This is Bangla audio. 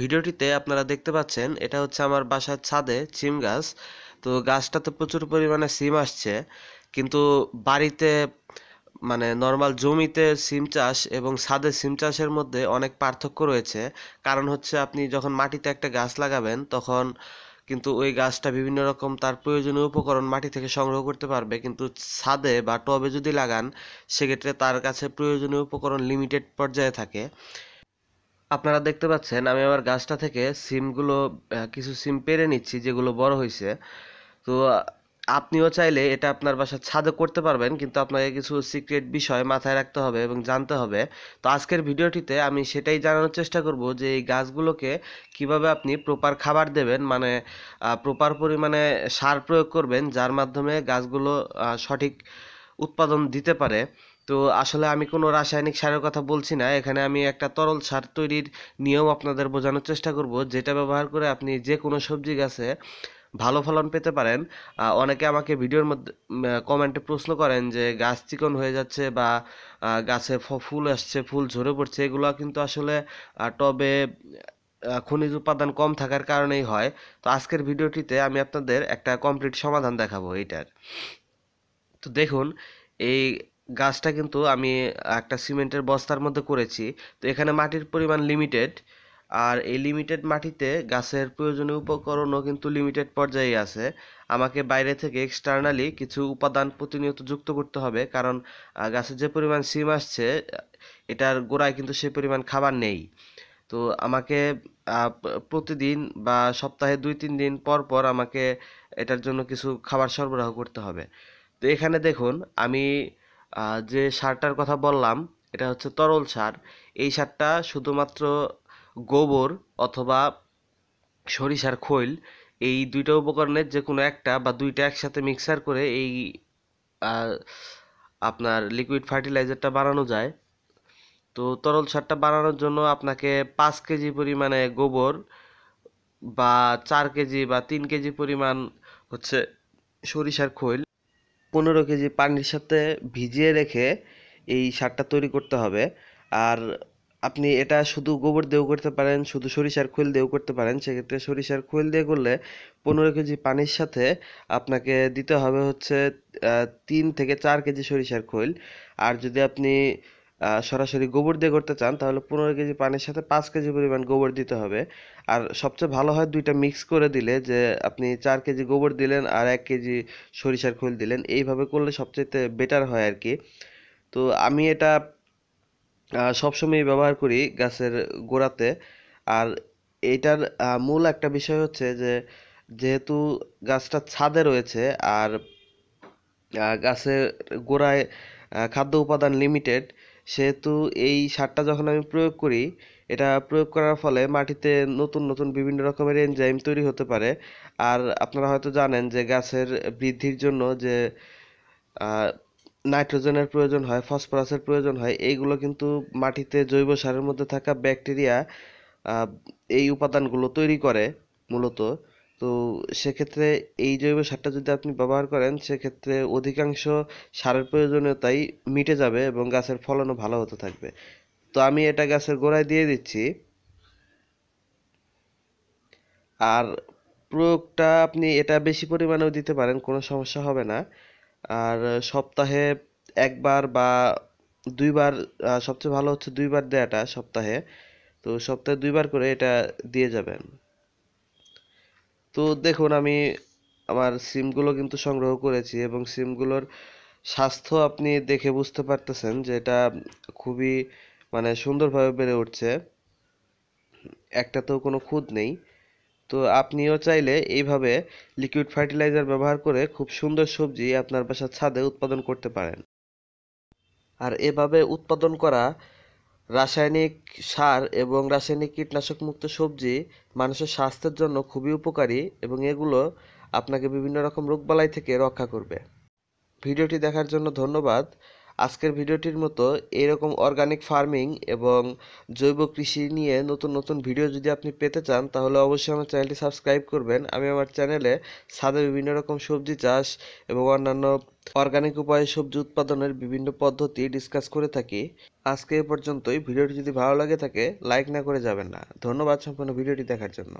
ভিডিওটিতে আপনারা দেখতে পাচ্ছেন এটা হচ্ছে আমার বাসার ছাদে সিম গাছ তো গাছটাতে প্রচুর পরিমাণে সিম আসছে কিন্তু বাড়িতে মানে নর্মাল জমিতে সিম চাষ এবং ছাদে সিম চাষের মধ্যে অনেক পার্থক্য রয়েছে কারণ হচ্ছে আপনি যখন মাটিতে একটা গাছ লাগাবেন তখন কিন্তু ওই গাছটা বিভিন্ন রকম তার প্রয়োজনীয় উপকরণ মাটি থেকে সংগ্রহ করতে পারবে কিন্তু ছাদে বা টবে যদি লাগান সেক্ষেত্রে তার কাছে প্রয়োজনীয় উপকরণ লিমিটেড পর্যায়ে থাকে আপনারা দেখতে পাচ্ছেন আমি আমার গাছটা থেকে সিমগুলো কিছু সিম পেরে নিচ্ছি যেগুলো বড় হয়েছে তো আপনিও চাইলে এটা আপনার বাসার ছাদে করতে পারবেন কিন্তু আপনাকে কিছু সিক্রেট বিষয় মাথায় রাখতে হবে এবং জানতে হবে তো আজকের ভিডিওটিতে আমি সেটাই জানানোর চেষ্টা করব যে এই গাছগুলোকে কিভাবে আপনি প্রপার খাবার দেবেন মানে প্রপার পরিমাণে সার প্রয়োগ করবেন যার মাধ্যমে গাছগুলো সঠিক উৎপাদন দিতে পারে তো আসলে আমি কোনো রাসায়নিক সারের কথা বলছি না এখানে আমি একটা তরল সার তৈরির নিয়ম আপনাদের বোঝানোর চেষ্টা করব যেটা ব্যবহার করে আপনি যে কোনো সবজি গাছে ভালো ফলন পেতে পারেন অনেকে আমাকে ভিডিওর মধ্যে কমেন্টে প্রশ্ন করেন যে গাছ চিকন হয়ে যাচ্ছে বা গাছে ফুল আসছে ফুল ঝরে পড়ছে এগুলো কিন্তু আসলে টবে খনিজ উপাদান কম থাকার কারণেই হয় তো আজকের ভিডিওটিতে আমি আপনাদের একটা কমপ্লিট সমাধান দেখাবো এইটার তো দেখুন এই গাছটা কিন্তু আমি একটা সিমেন্টের বস্তার মধ্যে করেছি তো এখানে মাটির পরিমাণ লিমিটেড আর এই লিমিটেড মাটিতে গাছের প্রয়োজনীয় উপকরণও কিন্তু লিমিটেড পর্যায়ে আছে আমাকে বাইরে থেকে এক্সটার্নালি কিছু উপাদান প্রতিনিয়ত যুক্ত করতে হবে কারণ গাছের যে পরিমাণ সিম আসছে এটার গোড়ায় কিন্তু সে পরিমাণ খাবার নেই তো আমাকে প্রতিদিন বা সপ্তাহে দুই তিন দিন পর পর আমাকে এটার জন্য কিছু খাবার সরবরাহ করতে হবে তো এখানে দেখুন আমি যে সারটার কথা বললাম এটা হচ্ছে তরল সার এই সারটা শুধুমাত্র গোবর অথবা সরিষার খৈল এই দুইটা উপকরণের যে কোনো একটা বা দুইটা একসাথে মিক্সার করে এই আপনার লিকুইড ফার্টিলাইজারটা বানানো যায় তো তরল সারটা বানানোর জন্য আপনাকে পাঁচ কেজি পরিমাণে গোবর বা চার কেজি বা তিন কেজি পরিমাণ হচ্ছে সরিষার খৈল পনেরো কেজি পানির সাথে ভিজিয়ে রেখে এই সারটা তৈরি করতে হবে আর আপনি এটা শুধু গোবর দিয়েও করতে পারেন শুধু সরিষার খোল দিয়েও করতে পারেন সেক্ষেত্রে সরিষার খোল দিয়ে করলে পনেরো কেজি পানির সাথে আপনাকে দিতে হবে হচ্ছে তিন থেকে চার কেজি সরিষার খোল আর যদি আপনি সরাসরি গোবর দিয়ে করতে চান তাহলে পনেরো কেজি পানির সাথে পাঁচ কেজি পরিমাণ গোবর দিতে হবে আর সবচেয়ে ভালো হয় দুইটা মিক্স করে দিলে যে আপনি চার কেজি গোবর দিলেন আর এক কেজি সরিষার খোল দিলেন এইভাবে করলে সবচেয়ে বেটার হয় আর কি তো আমি এটা সবসময় ব্যবহার করি গাছের গোড়াতে আর এটার মূল একটা বিষয় হচ্ছে যে যেহেতু গাছটা ছাদে রয়েছে আর গাছের গোড়ায় খাদ্য উপাদান লিমিটেড সেহেতু এই সারটা যখন আমি প্রয়োগ করি এটা প্রয়োগ করার ফলে মাটিতে নতুন নতুন বিভিন্ন রকমের এনজাইম তৈরি হতে পারে আর আপনারা হয়তো জানেন যে গাছের বৃদ্ধির জন্য যে নাইট্রোজেনের প্রয়োজন হয় ফসফরাসের প্রয়োজন হয় এইগুলো কিন্তু মাটিতে জৈব সারের মধ্যে থাকা ব্যাকটেরিয়া এই উপাদানগুলো তৈরি করে মূলত তো সেক্ষেত্রে এই জৈব সারটা যদি আপনি ব্যবহার করেন সেক্ষেত্রে অধিকাংশ সারের প্রয়োজনীয়তাই মিটে যাবে এবং গাছের ফলনও ভালো হতে থাকবে তো আমি এটা গাছের গোড়ায় দিয়ে দিচ্ছি আর প্রয়োগটা আপনি এটা বেশি পরিমাণেও দিতে পারেন কোনো সমস্যা হবে না আর সপ্তাহে একবার বা দুইবার সবচেয়ে ভালো হচ্ছে দুইবার দেয়াটা সপ্তাহে তো সপ্তাহে দুইবার করে এটা দিয়ে যাবেন তো দেখুন আমি আমার সিমগুলো কিন্তু সংগ্রহ করেছি এবং সিমগুলোর স্বাস্থ্য আপনি দেখে বুঝতে পারতেছেন যে এটা খুবই মানে সুন্দরভাবে বেড়ে উঠছে একটা তো কোনো খুদ নেই তো আপনিও চাইলে এইভাবে লিকুইড ফার্টিলাইজার ব্যবহার করে খুব সুন্দর সবজি আপনার বাসার ছাদে উৎপাদন করতে পারেন আর এভাবে উৎপাদন করা রাসায়নিক সার এবং রাসায়নিক কীটনাশক মুক্ত সবজি মানুষের স্বাস্থ্যের জন্য খুবই উপকারী এবং এগুলো আপনাকে বিভিন্ন রকম রোগবালাই থেকে রক্ষা করবে ভিডিওটি দেখার জন্য ধন্যবাদ আজকের ভিডিওটির মতো এরকম অর্গানিক ফার্মিং এবং জৈব কৃষি নিয়ে নতুন নতুন ভিডিও যদি আপনি পেতে চান তাহলে অবশ্যই আমার চ্যানেলটি সাবস্ক্রাইব করবেন আমি আমার চ্যানেলে সাদা বিভিন্ন রকম সবজি চাষ এবং অন্যান্য অর্গানিক উপায়ে সবজি উৎপাদনের বিভিন্ন পদ্ধতি ডিসকাস করে থাকি আজকে এ পর্যন্তই ভিডিওটি যদি ভালো লাগে থাকে লাইক না করে যাবেন না ধন্যবাদ সম্পূর্ণ ভিডিওটি দেখার জন্য